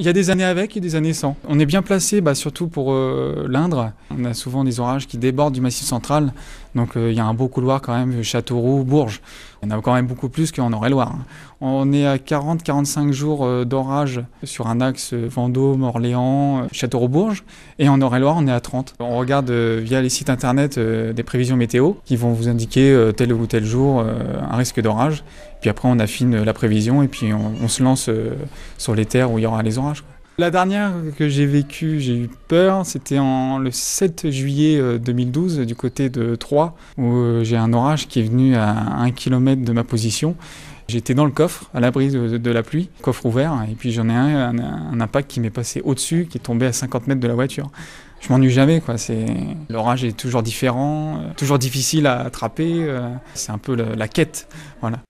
Il y a des années avec et des années sans. On est bien placé, bah, surtout pour euh, l'Indre. On a souvent des orages qui débordent du massif central. Donc euh, il y a un beau couloir quand même, Châteauroux, Bourges. Il y en a quand même beaucoup plus qu'en eure loire hein. On est à 40-45 jours euh, d'orage sur un axe Vendôme, Orléans, Châteauroux-Bourges. Et en eure loire on est à 30. On regarde via les sites internet des prévisions météo qui vont vous indiquer tel ou tel jour un risque d'orage. Puis après, on affine la prévision et puis on, se lance euh, sur les terres où il y aura les orages. La dernière que j'ai vécue, j'ai eu peur, c'était le 7 juillet 2012 euh, du côté de Troyes, où euh, j'ai un orage qui est venu à un kilomètre de ma position. J'étais dans le coffre, à l'abri de, de, la pluie, coffre ouvert, et puis j'en ai un, un, impact qui m'est passé au-dessus, qui est tombé à 50 mètres de la voiture. Je m'ennuie jamais, quoi. C'est l'orage est toujours différent, toujours difficile à attraper. c'est un peu la, la quête, voilà.